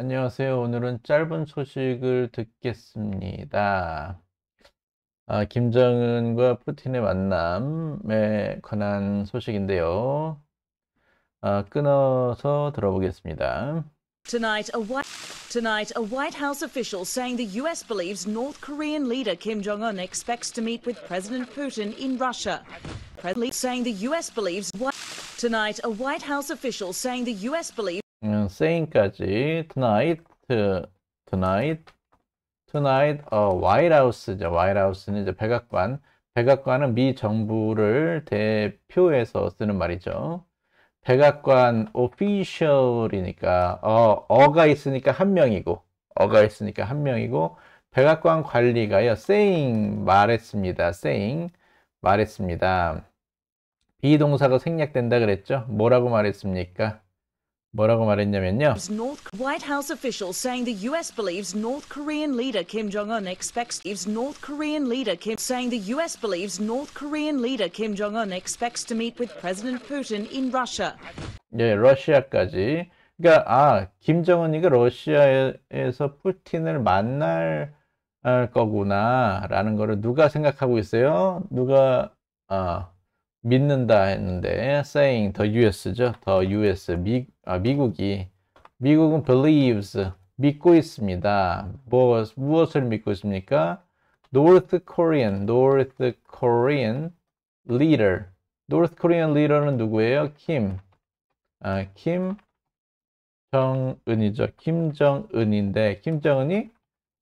안녕하세요. 오늘은 짧은 소식을 듣겠습니다. 아, 김정은과 푸틴의 만남에 관한 소식인데요. 아, 끊어서 들어보겠습니다. Tonight, a White, tonight, a White House official saying the U.S. believes North Korean leader Kim Jong Un expects to meet with President Putin in Russia. Saying the U.S. believes. Tonight, a White House official saying the U.S. believes. 음, s a n g 까지 tonight, tonight, tonight a 어, White House죠. White House는 이제 백악관, 백악관은 미 정부를 대표해서 쓰는 말이죠. 백악관 official이니까 어, 어가 있으니까 한 명이고 어가 있으니까 한 명이고 백악관 관리가요 saying 말했습니다. saying 말했습니다. 비동사가 생략된다 그랬죠? 뭐라고 말했습니까? 뭐라고 말했냐면요. White House officials saying the U.S. believes North Korean leader Kim Jong Un expects North Korean leader Kim saying the U.S. believes North Korean leader Kim Jong Un expects to meet with President Putin in Russia. 예, 러시아까지. 그러니까 아 김정은이가 러시아에서 푸틴을 만날 거구나라는 거를 누가 생각하고 있어요? 누가 아 믿는다 했는데 saying 더 U.S.죠, 더 U.S. 미 아, 미국이 미국은 believes 믿고 있습니다. 무 무엇을 믿고 있습니까? North Korean, North Korean leader. North Korean leader는 누구예요? 김. 아, 김 정은이죠. 김정은인데 김정은이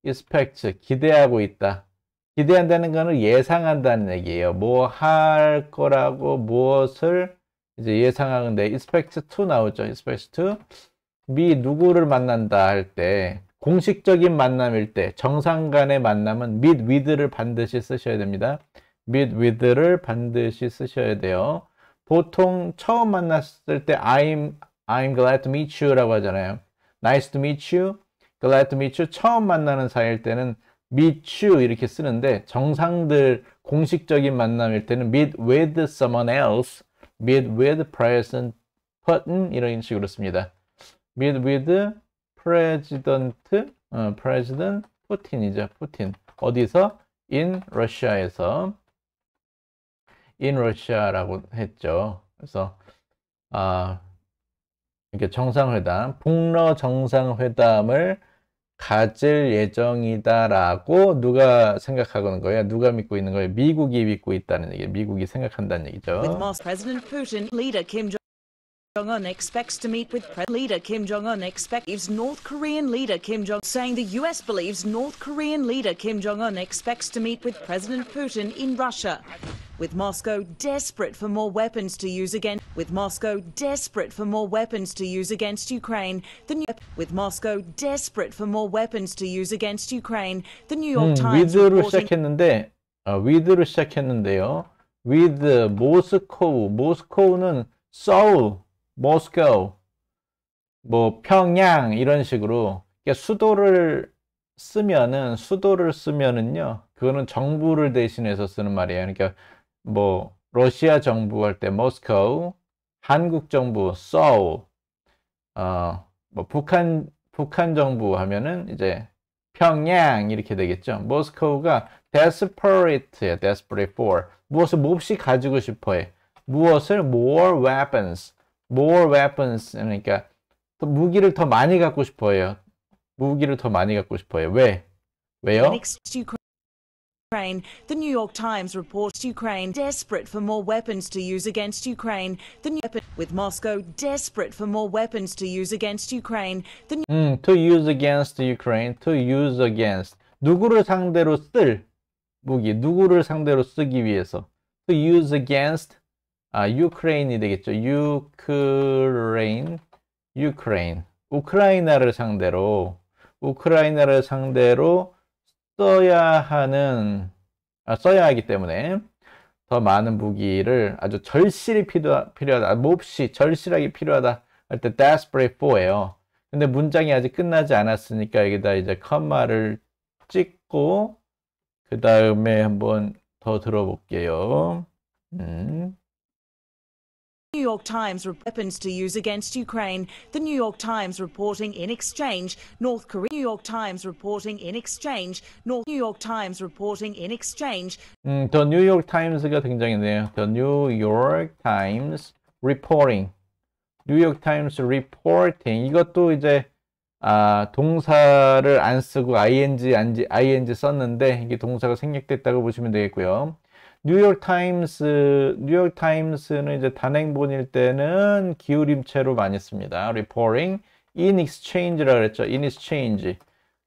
expect 기대하고 있다. 기대한다는 거는 예상한다는 얘기예요. 뭐 할 거라고 무엇을 이제 예상하는데 expect to 나오죠. expect to 미 누구를 만난다 할 때 공식적인 만남일 때 정상 간의 만남은 meet with를 반드시 쓰셔야 됩니다. meet with를 반드시 쓰셔야 돼요. 보통 처음 만났을 때 I'm I'm glad to meet you라고 하잖아요. Nice to meet you, glad to meet you. 처음 만나는 사이일 때는 meet you 이렇게 쓰는데 정상들 공식적인 만남일 때는 meet with someone else meet with president Puttin 이런 식으로 씁니다. meet with president 어, president 푸틴이죠. 푸틴 어디서 in Russia에서 in Russia라고 했죠. 그래서 아 이렇게 정상회담, 북러 정상회담을 가질 예정이다라고 누가 생각하는 거예요? 누가 믿고 있는 거예요? 미국이 믿고 있다는 얘기예요. 미국이 생각한다는 얘기죠. With Mars, President Putin, leader Kim Jong Jong-un expects to meet with Pre leader Kim Jong-un expects North Korean leader Kim Jong saying the US believes North Korean leader Kim Jong-un expects to meet with President Putin in Russia. with Moscow desperate for more weapons to use against with Moscow desperate for more weapons to use against Ukraine. The New with Moscow desperate for more weapons to use against Ukraine. The New York 음, Times with로 시작했는데 아, with로 시작했는데요. with 모스코우 모스코우는 서울, 모스코우 뭐 평양 이런 식으로 그러니까 수도를 쓰면은 수도를 쓰면은요. 그거는 정부를 대신해서 쓰는 말이에요. 그러니까 뭐 러시아 정부 할 때 모스크바, 한국 정부 서울, 어뭐 북한 북한 정부 하면은 이제 평양 이렇게 되겠죠. 모스크바가 desperate에 desperate for 무엇을 몹시 가지고 싶어해. 무엇을 more weapons, more weapons 그러니까 더 무기를 더 많이 갖고 싶어해요. 무기를 더 많이 갖고 싶어요. 왜? 왜요? Ukraine. The New York Times reports Ukraine desperate for more weapons to use against Ukraine. The new with Moscow desperate for more weapons to use against Ukraine. The 음, hmm, to use against Ukraine, to use against 누구를 상대로 쓸 무기, 누구를 상대로 쓰기 위해서 to use against 아, Ukraine이 되겠죠. Ukraine, Ukraine, 우크라이나를 상대로 우크라이나를 상대로 써야 하는 아, 써야 하기 때문에 더 많은 무기를 아주 절실히 필요하, 필요하다 몹시 절실하게 필요하다 할 때 desperate for예요 근데 문장이 아직 끝나지 않았으니까 여기다 이제 컴마를 찍고 그 다음에 한번 더 들어볼게요 음. New York Times weapons to use against Ukraine. The New York Times reporting in exchange North Korea. New York Times reporting in exchange North New York Times reporting in exchange. 음, The New York Times가 등장했네요. The New York Times reporting. New York Times reporting. 이것도 이제 아, 동사를 안 쓰고 ing 안 지, ing 썼는데 이게 동사가 생략됐다고 보시면 되겠고요. 뉴욕타임스, 뉴욕타임스는 이제 단행본일 때는 기울임체로 많이 씁니다. reporting, in exchange라 그랬죠. in exchange.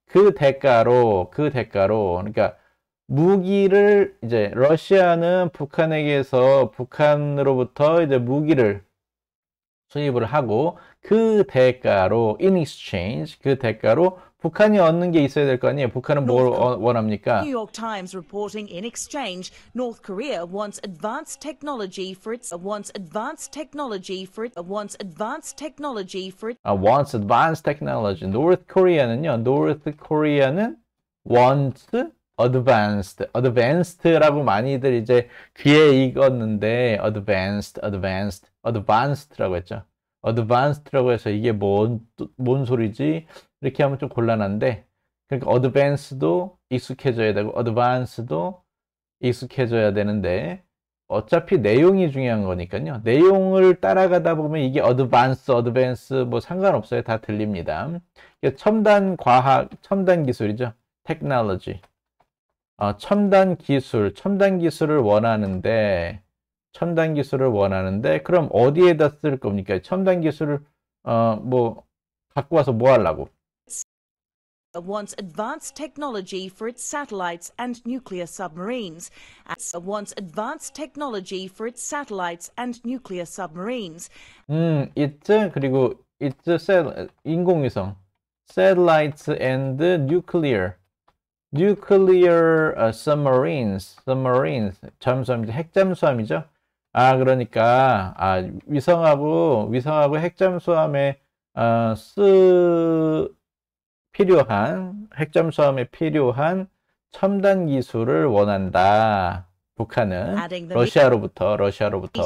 그 대가로, 그 대가로. 그러니까 무기를 이제 러시아는 북한에게서 북한으로부터 이제 무기를 수입을 하고 그 대가로 in exchange 그 대가로 북한이 얻는 게 있어야 될 거 아니에요. 북한은 뭘 어, 원합니까? New York Times reporting in exchange, North Korea wants advanced technology for its wants advanced technology for it wants advanced technology for it. 아, wants advanced technology. North Korea는요. North Korea는 wants advanced, advanced라고 많이들 이제 귀에 익었는데 advanced, advanced, advanced라고 했죠. advanced라고 해서 이게 뭔, 뭔 소리지? 이렇게 하면 좀 곤란한데 그러니까 advanced도 익숙해져야 되고 advanced도 익숙해져야 되는데 어차피 내용이 중요한 거니까요. 내용을 따라가다 보면 이게 어드밴스, 어드밴스 뭐 상관없어요. 다 들립니다. 첨단 과학, 첨단 기술이죠. 테크놀로지. 어, 아, 첨단 기술, 첨단 기술을 원하는데 첨단 기술을 원하는데 그럼 어디에다 쓸 겁니까? 첨단 기술을 어, 뭐 갖고 와서 뭐 하려고? wants advanced technology for its satellites and nuclear submarines. wants advanced technology for its satellites and nuclear submarines. 음, it 그리고 it sat 인공위성 satellites and nuclear nuclear uh, submarines submarines 잠수함 핵잠수함이죠. 아 그러니까 아 위성하고 위성하고 핵잠수함에 어, 쓰 필요한 핵잠수함에 필요한 첨단 기술을 원한다. 북한은 러시아로부터 러시아로부터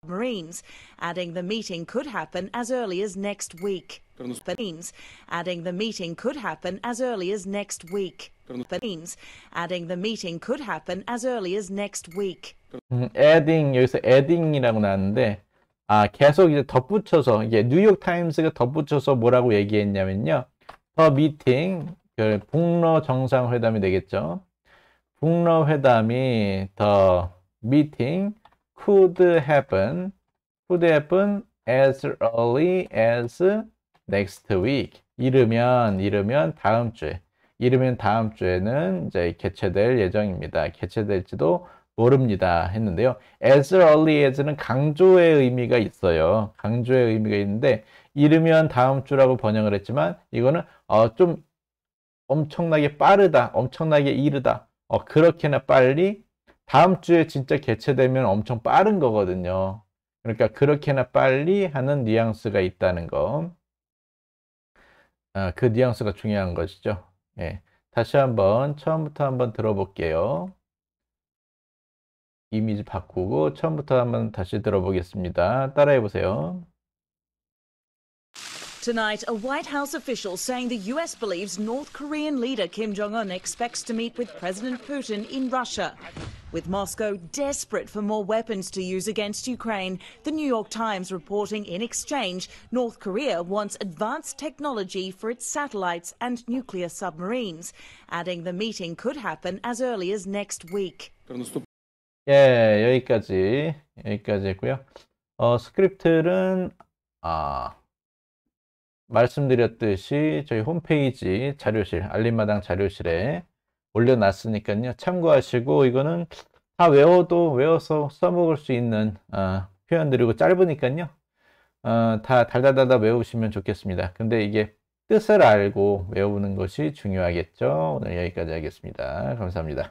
submarines, adding the meeting could happen as early as next week. Submarines, adding the meeting could happen as early as next week. Submarines, adding the meeting could happen as early as next week. 음, adding 여기서 adding이라고 나왔는데 아 계속 이제 덧붙여서 이게 뉴욕 타임스가 덧붙여서 뭐라고 얘기했냐면요. 더 미팅 그 북러 정상회담이 되겠죠. 북러 회담이 더 미팅 could happen could happen as early as next week. 이르면 이르면 다음 주에 이르면 다음 주에는 이제 개최될 예정입니다. 개최될지도 모릅니다 했는데요. as early as는 강조의 의미가 있어요. 강조의 의미가 있는데 이르면 다음 주라고 번역을 했지만 이거는 어, 좀 엄청나게 빠르다, 엄청나게 이르다, 어, 그렇게나 빨리 다음 주에 진짜 개최되면 엄청 빠른 거거든요. 그러니까 그렇게나 빨리 하는 뉘앙스가 있다는 거. 아, 그 뉘앙스가 중요한 것이죠. 예. 다시 한번 처음부터 한번 들어볼게요. 이미지 바꾸고 처음부터 한번 다시 들어보겠습니다. 따라해 보세요. Tonight, a White House official saying the U.S. believes North Korean leader Kim Jong un expects to meet with President Putin in Russia. With Moscow desperate for more weapons to use against Ukraine, the New York Times reporting in exchange, North Korea wants advanced technology for its satellites and nuclear submarines, adding the meeting could happen as early as next week. 예, 여기까지, 여기까지 했고요. 어, 스크립트는, 아, 말씀드렸듯이 저희 홈페이지 자료실, 알림마당 자료실에 올려놨으니까요. 참고하시고, 이거는 다 외워도 외워서 써먹을 수 있는 어, 표현들이고 짧으니까요. 어, 다 달달달다 외우시면 좋겠습니다. 근데 이게 뜻을 알고 외우는 것이 중요하겠죠. 오늘 여기까지 하겠습니다. 감사합니다.